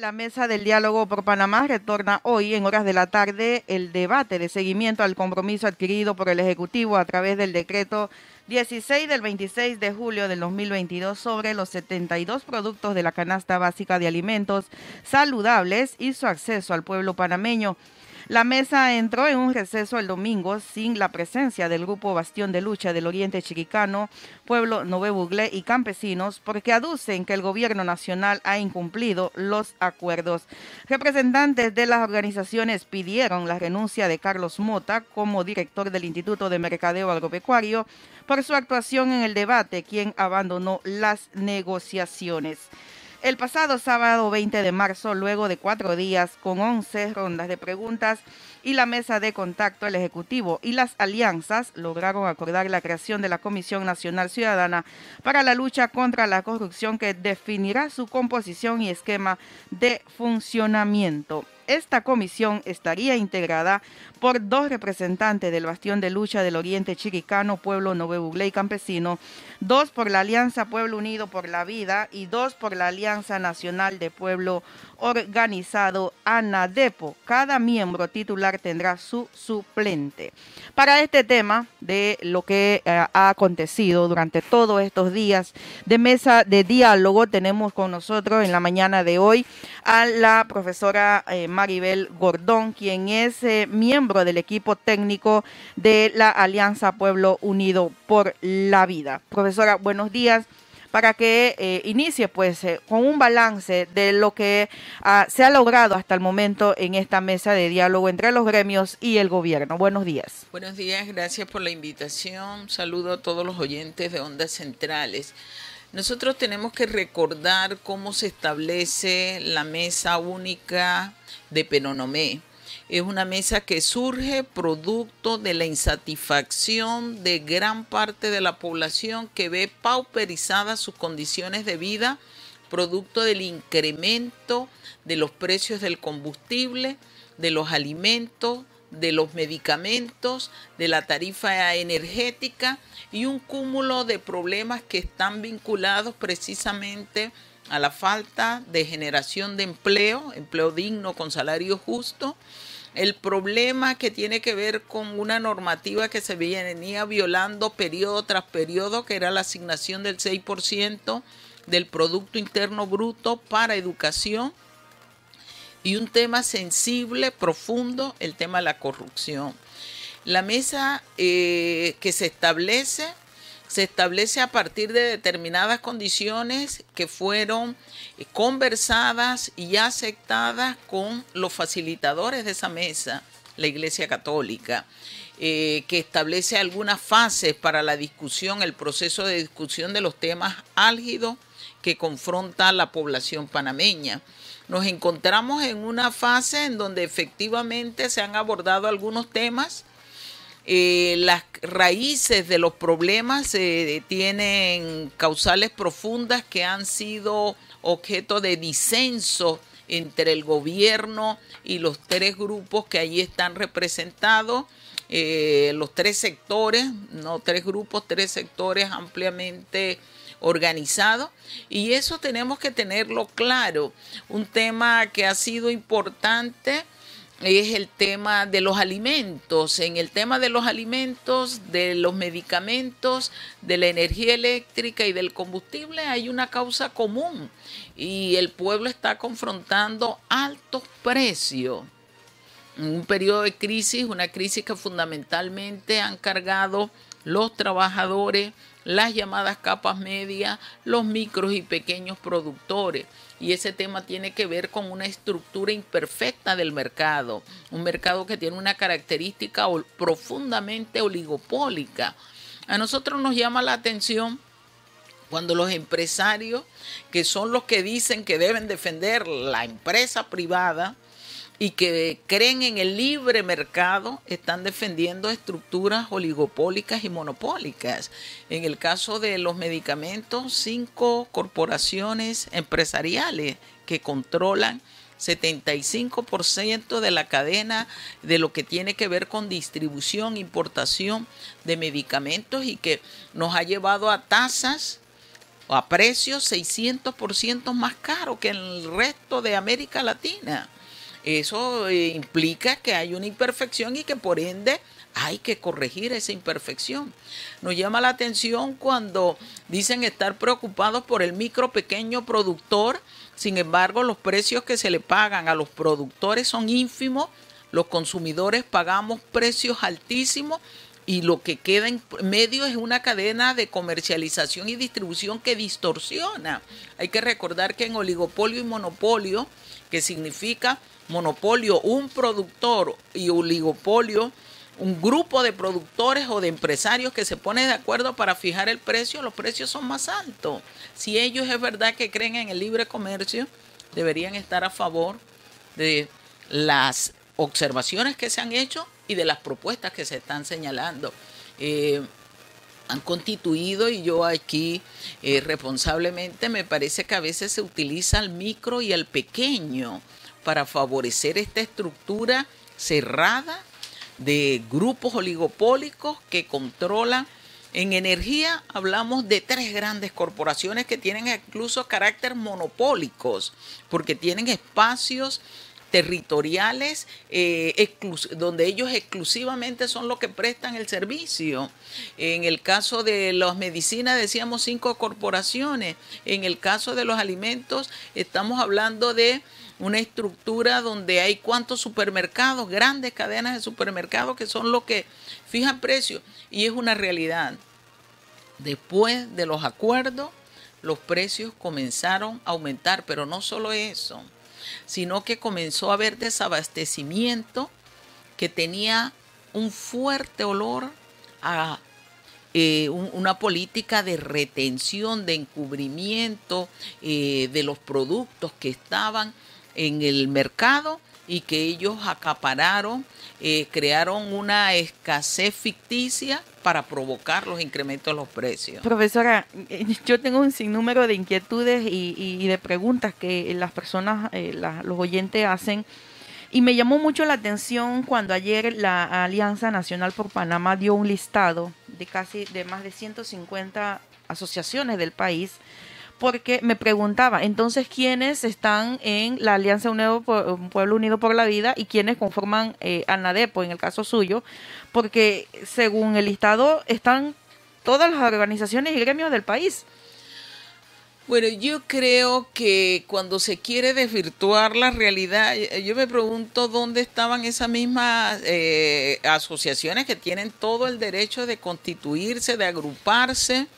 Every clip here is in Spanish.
La mesa del diálogo por Panamá retorna hoy en horas de la tarde el debate de seguimiento al compromiso adquirido por el Ejecutivo a través del decreto 16 del 26 de julio del 2022 sobre los 72 productos de la canasta básica de alimentos saludables y su acceso al pueblo panameño. La mesa entró en un receso el domingo sin la presencia del grupo Bastión de Lucha del Oriente Chiricano, Pueblo Nuevo Buglé y campesinos porque aducen que el gobierno nacional ha incumplido los acuerdos. Representantes de las organizaciones pidieron la renuncia de Carlos Mota como director del Instituto de Mercadeo Agropecuario por su actuación en el debate, quien abandonó las negociaciones. El pasado sábado 20 de marzo, luego de cuatro días con 11 rondas de preguntas y la mesa de contacto, el Ejecutivo y las alianzas lograron acordar la creación de la Comisión Nacional Ciudadana para la lucha contra la corrupción que definirá su composición y esquema de funcionamiento. Esta comisión estaría integrada por dos representantes del Bastión de Lucha del Oriente Chiricano, Pueblo Nuevo y Campesino, dos por la Alianza Pueblo Unido por la Vida y dos por la Alianza Nacional de Pueblo Organizado ANADEPO. Cada miembro titular tendrá su suplente. Para este tema de lo que eh, ha acontecido durante todos estos días de mesa de diálogo, tenemos con nosotros en la mañana de hoy a la profesora eh, Maribel Gordón, quien es eh, miembro del equipo técnico de la Alianza Pueblo Unido por la Vida. Profesora, buenos días para que eh, inicie pues eh, con un balance de lo que ah, se ha logrado hasta el momento en esta mesa de diálogo entre los gremios y el gobierno. Buenos días. Buenos días, gracias por la invitación. Saludo a todos los oyentes de Ondas Centrales. Nosotros tenemos que recordar cómo se establece la mesa única de Penonomé. Es una mesa que surge producto de la insatisfacción de gran parte de la población que ve pauperizadas sus condiciones de vida, producto del incremento de los precios del combustible, de los alimentos, de los medicamentos, de la tarifa energética y un cúmulo de problemas que están vinculados precisamente a la falta de generación de empleo, empleo digno con salario justo, el problema que tiene que ver con una normativa que se venía violando periodo tras periodo, que era la asignación del 6% del Producto Interno Bruto para educación y un tema sensible, profundo, el tema de la corrupción. La mesa eh, que se establece se establece a partir de determinadas condiciones que fueron eh, conversadas y aceptadas con los facilitadores de esa mesa, la Iglesia Católica, eh, que establece algunas fases para la discusión, el proceso de discusión de los temas álgidos que confronta a la población panameña. Nos encontramos en una fase en donde efectivamente se han abordado algunos temas. Eh, las raíces de los problemas eh, tienen causales profundas que han sido objeto de disenso entre el gobierno y los tres grupos que allí están representados, eh, los tres sectores, no tres grupos, tres sectores ampliamente organizado y eso tenemos que tenerlo claro. Un tema que ha sido importante es el tema de los alimentos. En el tema de los alimentos, de los medicamentos, de la energía eléctrica y del combustible hay una causa común y el pueblo está confrontando altos precios. Un periodo de crisis, una crisis que fundamentalmente han cargado los trabajadores, las llamadas capas medias, los micros y pequeños productores. Y ese tema tiene que ver con una estructura imperfecta del mercado, un mercado que tiene una característica profundamente oligopólica. A nosotros nos llama la atención cuando los empresarios, que son los que dicen que deben defender la empresa privada, y que creen en el libre mercado están defendiendo estructuras oligopólicas y monopólicas. En el caso de los medicamentos, cinco corporaciones empresariales que controlan 75% de la cadena de lo que tiene que ver con distribución, importación de medicamentos y que nos ha llevado a tasas o a precios 600% más caros que en el resto de América Latina eso eh, implica que hay una imperfección y que por ende hay que corregir esa imperfección. Nos llama la atención cuando dicen estar preocupados por el micro pequeño productor, sin embargo los precios que se le pagan a los productores son ínfimos, los consumidores pagamos precios altísimos y lo que queda en medio es una cadena de comercialización y distribución que distorsiona. Hay que recordar que en oligopolio y monopolio, que significa monopolio un productor y oligopolio un grupo de productores o de empresarios que se pone de acuerdo para fijar el precio, los precios son más altos. Si ellos es verdad que creen en el libre comercio, deberían estar a favor de las observaciones que se han hecho y de las propuestas que se están señalando. Eh, han constituido y yo aquí eh, responsablemente me parece que a veces se utiliza el micro y el pequeño para favorecer esta estructura cerrada de grupos oligopólicos que controlan. En energía hablamos de tres grandes corporaciones que tienen incluso carácter monopólicos, porque tienen espacios territoriales eh, donde ellos exclusivamente son los que prestan el servicio. En el caso de las medicinas decíamos cinco corporaciones, en el caso de los alimentos estamos hablando de una estructura donde hay cuantos supermercados, grandes cadenas de supermercados que son los que fijan precios y es una realidad. Después de los acuerdos, los precios comenzaron a aumentar, pero no solo eso, sino que comenzó a haber desabastecimiento que tenía un fuerte olor a eh, una política de retención, de encubrimiento eh, de los productos que estaban en el mercado y que ellos acapararon, eh, crearon una escasez ficticia para provocar los incrementos en los precios. Profesora, eh, yo tengo un sinnúmero de inquietudes y, de preguntas que las personas, eh, los oyentes hacen. Y me llamó mucho la atención cuando ayer la Alianza Nacional por Panamá dio un listado de casi de más de 150 asociaciones del país porque me preguntaba, entonces, ¿quiénes están en la Alianza Unido por, Pueblo Unido por la Vida y quiénes conforman eh, ANADEPO, en el caso suyo? Porque según el listado están todas las organizaciones y gremios del país. Bueno, yo creo que cuando se quiere desvirtuar la realidad, yo me pregunto dónde estaban esas mismas eh, asociaciones que tienen todo el derecho de constituirse, de agruparse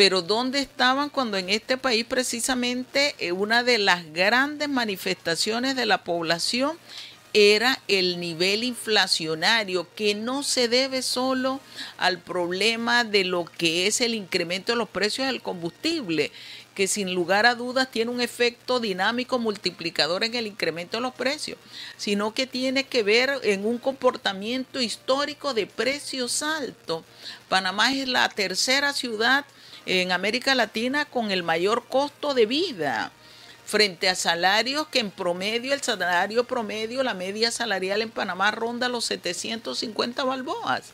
pero ¿dónde estaban cuando en este país precisamente eh, una de las grandes manifestaciones de la población era el nivel inflacionario, que no se debe solo al problema de lo que es el incremento de los precios del combustible, que sin lugar a dudas tiene un efecto dinámico multiplicador en el incremento de los precios, sino que tiene que ver en un comportamiento histórico de precios altos. Panamá es la tercera ciudad en América Latina con el mayor costo de vida frente a salarios que en promedio, el salario promedio, la media salarial en Panamá ronda los 750 balboas.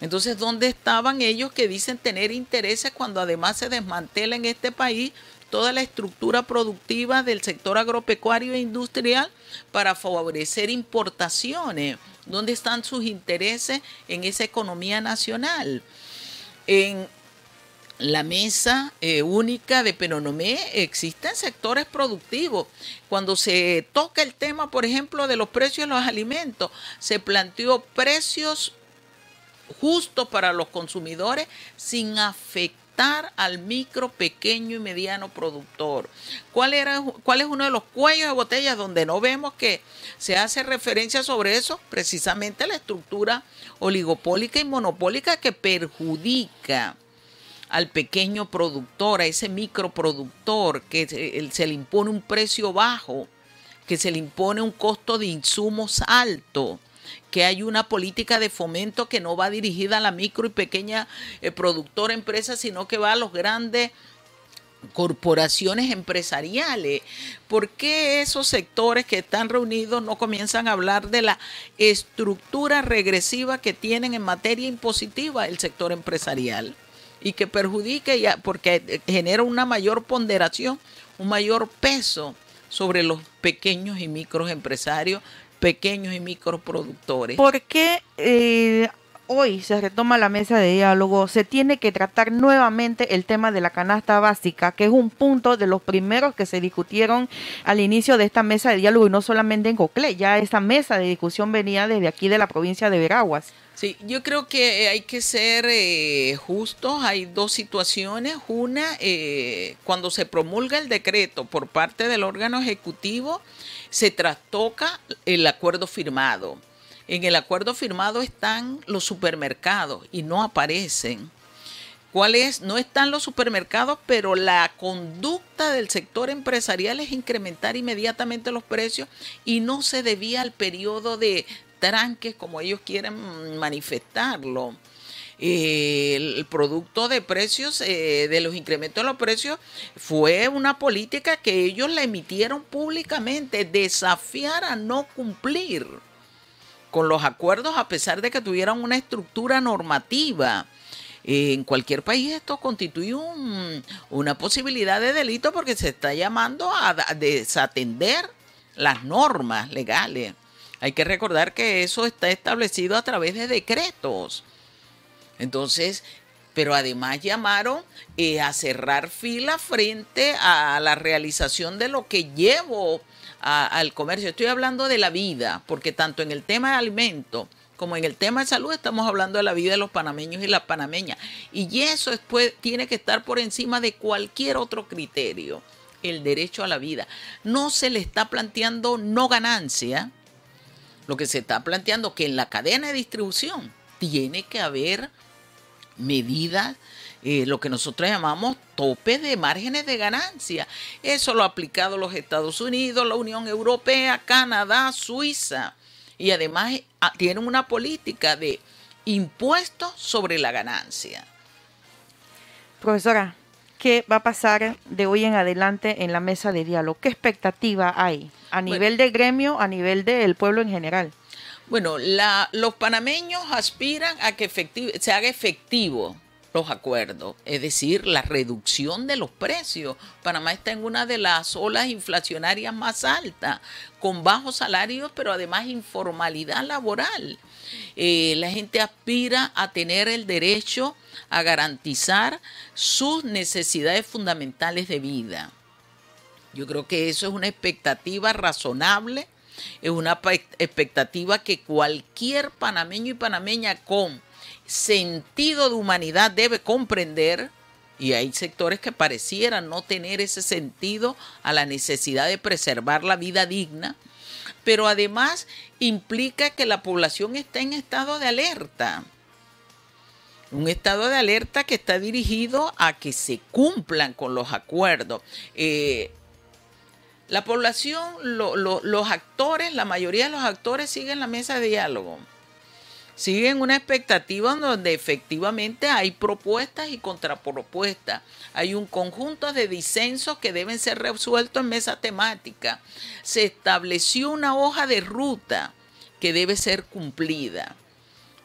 Entonces, ¿dónde estaban ellos que dicen tener intereses cuando además se desmantela en este país toda la estructura productiva del sector agropecuario e industrial para favorecer importaciones? ¿Dónde están sus intereses en esa economía nacional? En, la mesa eh, única de existe en sectores productivos. Cuando se toca el tema, por ejemplo, de los precios de los alimentos, se planteó precios justos para los consumidores sin afectar al micro, pequeño y mediano productor. ¿Cuál, era, ¿Cuál es uno de los cuellos de botellas donde no vemos que se hace referencia sobre eso? Precisamente la estructura oligopólica y monopólica que perjudica al pequeño productor, a ese microproductor, que se, le impone un precio bajo, que se le impone un costo de insumos alto, que hay una política de fomento que no va dirigida a la micro y pequeña eh, productora empresa, sino que va a los grandes corporaciones empresariales. ¿Por qué esos sectores que están reunidos no comienzan a hablar de la estructura regresiva que tienen en materia impositiva el sector empresarial? y que perjudique ya, porque genera una mayor ponderación, un mayor peso sobre los pequeños y microempresarios, pequeños y microproductores. ¿Por qué eh, hoy se retoma la mesa de diálogo? Se tiene que tratar nuevamente el tema de la canasta básica, que es un punto de los primeros que se discutieron al inicio de esta mesa de diálogo y no solamente en Cocle, ya esta mesa de discusión venía desde aquí de la provincia de Veraguas. Sí, yo creo que eh, hay que ser eh, justos. Hay dos situaciones. Una, eh, cuando se promulga el decreto por parte del órgano ejecutivo, se trastoca el acuerdo firmado. En el acuerdo firmado están los supermercados y no aparecen. ¿Cuál es? No están los supermercados, pero la conducta del sector empresarial es incrementar inmediatamente los precios y no se debía al periodo de, tranques como ellos quieren manifestarlo. Eh, el producto de precios, eh, de los incrementos de los precios, fue una política que ellos la emitieron públicamente, desafiar a no cumplir con los acuerdos a pesar de que tuvieran una estructura normativa. Eh, en cualquier país esto constituye una posibilidad de delito porque se está llamando a desatender las normas legales. Hay que recordar que eso está establecido a través de decretos. Entonces, pero además llamaron eh, a cerrar fila frente a la realización de lo que llevo al comercio. Estoy hablando de la vida, porque tanto en el tema de alimento como en el tema de salud estamos hablando de la vida de los panameños y las panameñas. Y eso tiene que estar por encima de cualquier otro criterio, el derecho a la vida. No se le está planteando no ganancia, lo que se está planteando que en la cadena de distribución tiene que haber medidas, eh, lo que nosotros llamamos topes de márgenes de ganancia. Eso lo ha aplicado los Estados Unidos, la Unión Europea, Canadá, Suiza. Y además ah, tienen una política de impuestos sobre la ganancia. Profesora, qué va a pasar de hoy en adelante en la mesa de diálogo? ¿Qué expectativa hay a nivel de gremio, a nivel del pueblo en general? Bueno, la, los panameños aspiran a que se haga efectivo los acuerdos, es decir, la reducción de los precios. Panamá está en una de las olas inflacionarias más altas, con bajos salarios, pero además informalidad laboral. Eh, la gente aspira a tener el derecho a garantizar sus necesidades fundamentales de vida. Yo creo que eso es una expectativa razonable, es una expectativa que cualquier panameño y panameña con sentido de humanidad debe comprender. Y hay sectores que parecieran no tener ese sentido a la necesidad de preservar la vida digna pero además implica que la población está en estado de alerta. Un estado de alerta que está dirigido a que se cumplan con los acuerdos. Eh, la población, los actores, la mayoría de los actores siguen la mesa de diálogo siguen una expectativa donde efectivamente hay propuestas y contrapropuestas. Hay un conjunto de disensos que deben ser resueltos en mesa temática. Se estableció una hoja de ruta que debe ser cumplida.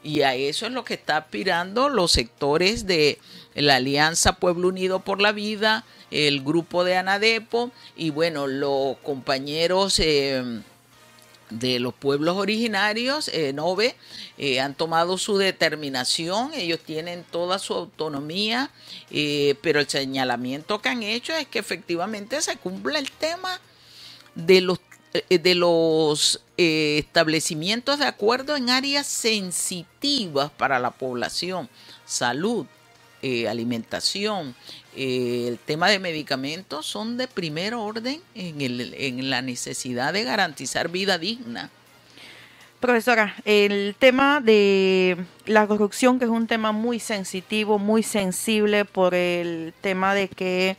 Y a eso es lo que está aspirando los sectores de la Alianza Pueblo Unido por la Vida, el grupo de Anadepo y bueno, los compañeros eh, de los pueblos originarios, eh, Nove, eh, han tomado su determinación, ellos tienen toda su autonomía, eh, pero el señalamiento que han hecho es que efectivamente se cumple el tema de los, eh, de los establecimientos de acuerdo en áreas sensitivas para la población, salud, eh, alimentación, eh, el tema de medicamentos son de primer orden en, el, en la necesidad de garantizar vida digna. Profesora, el tema de la corrupción, que es un tema muy sensitivo, muy sensible por el tema de que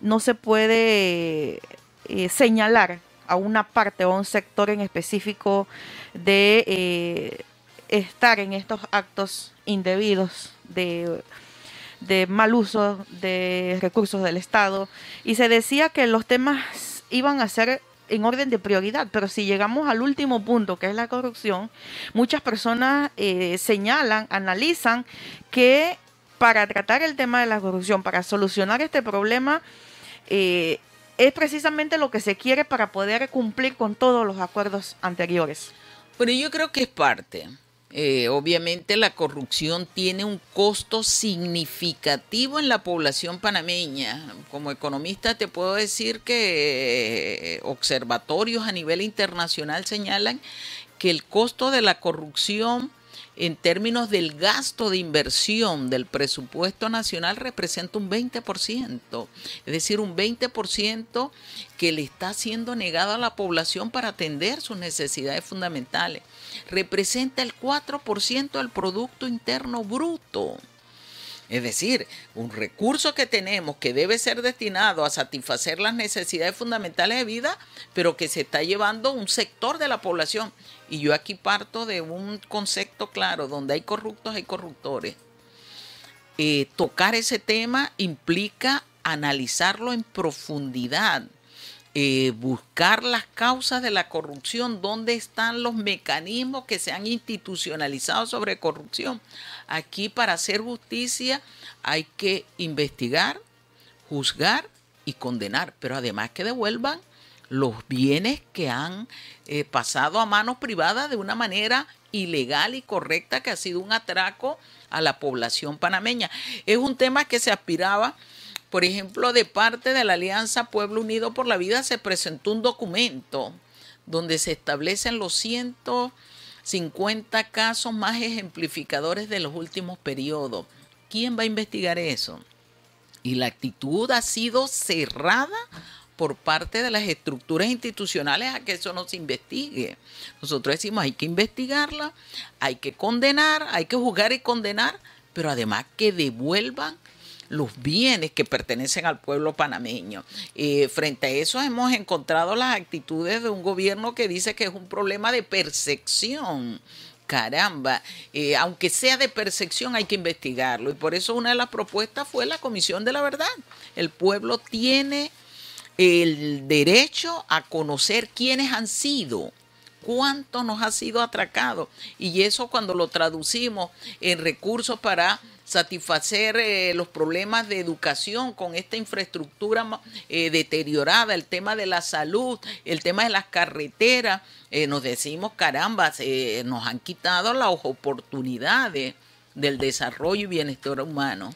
no se puede eh, señalar a una parte o a un sector en específico de estar en estos actos indebidos de de mal uso de recursos del Estado. Y se decía que los temas iban a ser en orden de prioridad, pero si llegamos al último punto, que es la corrupción, muchas personas eh, señalan, analizan que para tratar el tema de la corrupción, para solucionar este problema, eh, es precisamente lo que se quiere para poder cumplir con todos los acuerdos anteriores. Bueno, yo creo que es parte. Eh, obviamente la corrupción tiene un costo significativo en la población panameña. Como economista te puedo decir que eh, observatorios a nivel internacional señalan que el costo de la corrupción en términos del gasto de inversión del presupuesto nacional representa un 20%, es decir, un 20% que le está siendo negado a la población para atender sus necesidades fundamentales. Representa el 4% del Producto Interno Bruto. Es decir, un recurso que tenemos que debe ser destinado a satisfacer las necesidades fundamentales de vida, pero que se está llevando un sector de la población. Y yo aquí parto de un concepto claro, donde hay corruptos hay corruptores. Eh, tocar ese tema implica analizarlo en profundidad eh, buscar las causas de la corrupción, dónde están los mecanismos que se han institucionalizado sobre corrupción. Aquí para hacer justicia hay que investigar, juzgar y condenar, pero además que devuelvan los bienes que han eh, pasado a manos privadas de una manera ilegal y correcta que ha sido un atraco a la población panameña. Es un tema que se aspiraba por ejemplo, de parte de la Alianza Pueblo Unido por la Vida se presentó un documento donde se establecen los 150 casos más ejemplificadores de los últimos periodos. ¿Quién va a investigar eso? Y la actitud ha sido cerrada por parte de las estructuras institucionales a que eso no se investigue. Nosotros decimos hay que investigarla, hay que condenar, hay que juzgar y condenar, pero además que devuelvan los bienes que pertenecen al pueblo panameño. Eh, frente a eso hemos encontrado las actitudes de un gobierno que dice que es un problema de percepción caramba, eh, aunque sea de percepción, hay que investigarlo. Y por eso una de las propuestas fue la Comisión de la Verdad. El pueblo tiene el derecho a conocer quiénes han sido cuánto nos ha sido atracado. Y eso cuando lo traducimos en recursos para satisfacer eh, los problemas de educación con esta infraestructura eh, deteriorada, el tema de la salud, el tema de las carreteras, eh, nos decimos, caramba, nos han quitado las oportunidades del desarrollo y bienestar humano.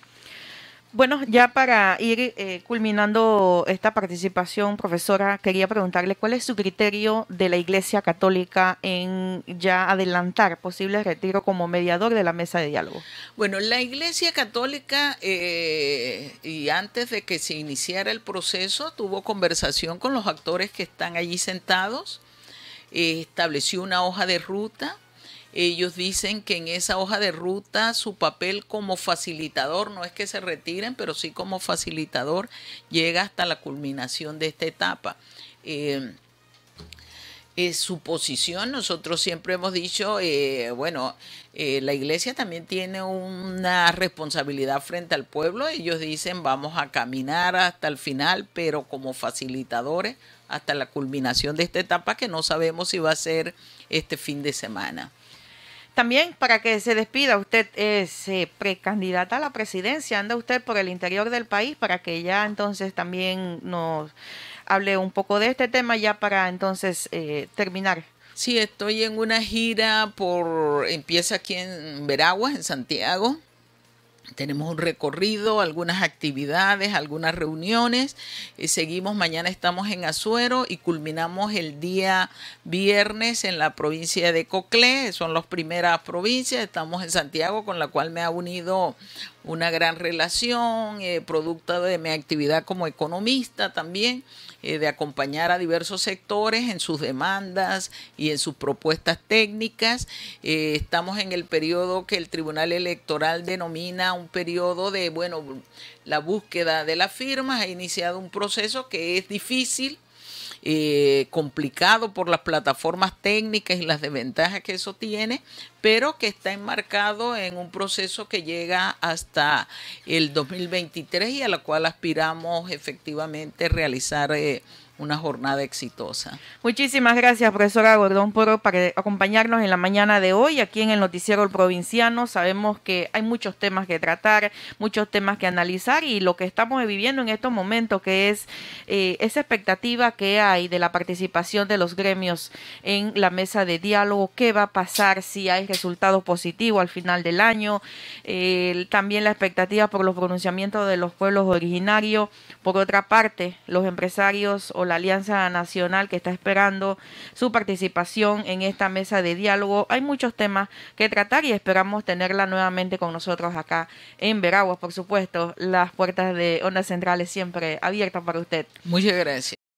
Bueno, ya para ir eh, culminando esta participación, profesora, quería preguntarle cuál es su criterio de la Iglesia Católica en ya adelantar posible retiro como mediador de la mesa de diálogo. Bueno, la Iglesia Católica, eh, y antes de que se iniciara el proceso, tuvo conversación con los actores que están allí sentados, eh, estableció una hoja de ruta ellos dicen que en esa hoja de ruta su papel como facilitador, no es que se retiren, pero sí como facilitador, llega hasta la culminación de esta etapa. Eh, eh su posición, nosotros siempre hemos dicho, eh, bueno, eh, la iglesia también tiene una responsabilidad frente al pueblo, ellos dicen vamos a caminar hasta el final, pero como facilitadores hasta la culminación de esta etapa que no sabemos si va a ser este fin de semana. También para que se despida, usted es eh, precandidata a la presidencia, anda usted por el interior del país para que ya entonces también nos hable un poco de este tema ya para entonces eh, terminar. Sí, estoy en una gira por, empieza aquí en Veraguas, en Santiago, tenemos un recorrido, algunas actividades, algunas reuniones. y eh, seguimos, mañana estamos en Azuero y culminamos el día viernes en la provincia de Coclé. Son las primeras provincias. Estamos en Santiago, con la cual me ha unido una gran relación, eh, producto de mi actividad como economista también, eh, de acompañar a diversos sectores en sus demandas y en sus propuestas técnicas. Eh, estamos en el periodo que el Tribunal Electoral denomina un periodo de, bueno, la búsqueda de las firmas. Ha iniciado un proceso que es difícil eh, complicado por las plataformas técnicas y las desventajas que eso tiene, pero que está enmarcado en un proceso que llega hasta el 2023 y a la cual aspiramos efectivamente realizar. Eh, una jornada exitosa. Muchísimas gracias, profesora Gordón, por eh, acompañarnos en la mañana de hoy aquí en el Noticiero Provinciano. Sabemos que hay muchos temas que tratar, muchos temas que analizar y lo que estamos viviendo en estos momentos, que es eh, esa expectativa que hay de la participación de los gremios en la mesa de diálogo, qué va a pasar si hay resultados positivos al final del año, eh, también la expectativa por los pronunciamientos de los pueblos originarios, por otra parte, los empresarios o la Alianza Nacional que está esperando su participación en esta mesa de diálogo. Hay muchos temas que tratar y esperamos tenerla nuevamente con nosotros acá en Veraguas, por supuesto. Las puertas de Onda Centrales siempre abiertas para usted. Muchas gracias.